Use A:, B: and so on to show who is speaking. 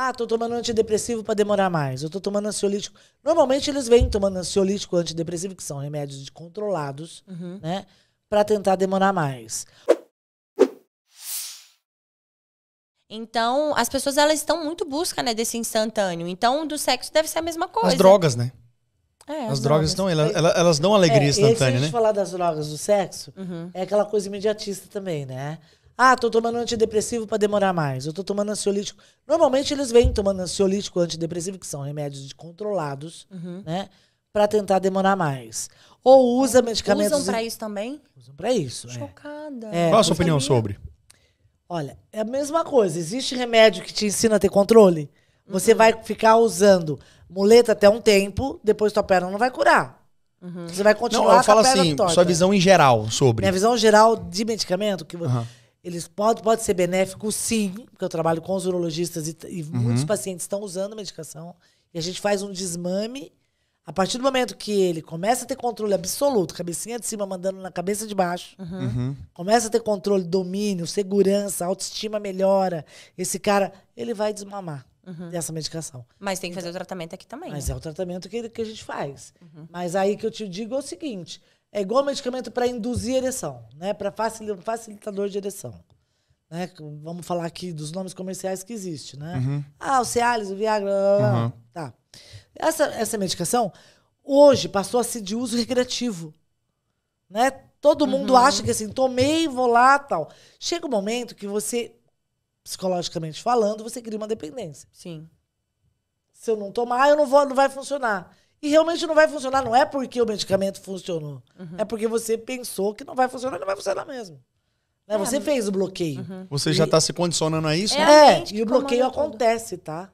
A: Ah, tô tomando antidepressivo para demorar mais. Eu tô tomando ansiolítico. Normalmente eles vêm tomando ansiolítico, antidepressivo, que são remédios controlados, uhum. né? Para tentar demorar mais. Então, as pessoas elas estão muito busca, né, desse instantâneo. Então, do sexo deve ser a mesma coisa. As drogas, né? É, as, as drogas, drogas elas, é. elas dão alegria é, instantânea, né? se né? falar das drogas do sexo, uhum. é aquela coisa imediatista também, né? Ah, tô tomando antidepressivo para demorar mais. Eu tô tomando ansiolítico. Normalmente eles vêm tomando ansiolítico, antidepressivo, que são remédios controlados, uhum. né? Para tentar demorar mais. Ou usa medicamentos. Usam para isso também? Usam para isso. É. Chocada. É. Qual a sua opinião sabia? sobre? Olha, é a mesma coisa. Existe remédio que te ensina a ter controle? Você uhum. vai ficar usando muleta até um tempo, depois tua perna não vai curar. Uhum. Você vai continuar não, eu falo assim, torta. sua visão em geral sobre. Minha visão geral de medicamento que uhum. Eles podem pode ser benéfico, sim, porque eu trabalho com os urologistas e, e uhum. muitos pacientes estão usando a medicação. E a gente faz um desmame. A partir do momento que ele começa a ter controle absoluto, cabecinha de cima mandando na cabeça de baixo, uhum. uhum. começa a ter controle, domínio, segurança, autoestima melhora. Esse cara, ele vai desmamar uhum. dessa medicação. Mas tem que então fazer o tratamento aqui também. Mas né? é o tratamento que, que a gente faz. Uhum. Mas aí que eu te digo é o seguinte: é igual medicamento para induzir ereção, né? Para facilitador de ereção. Né? Vamos falar aqui dos nomes comerciais que existem, né? Uhum. Ah, o Cialis, o Viagra, uhum. tá. Essa, essa medicação hoje passou a ser de uso recreativo, né? Todo uhum. mundo acha que assim, tomei, vou lá, tal. Chega um momento que você, psicologicamente falando, você cria uma dependência. Sim. Se eu não tomar, eu não vou, não vai funcionar. E realmente não vai funcionar. Não é porque o medicamento funcionou. Uhum. É porque você pensou que não vai funcionar e não vai funcionar mesmo. Né? É, você fez o bloqueio. Uhum. Você já está se condicionando a isso? É, é né? é e o bloqueio acontece, tá?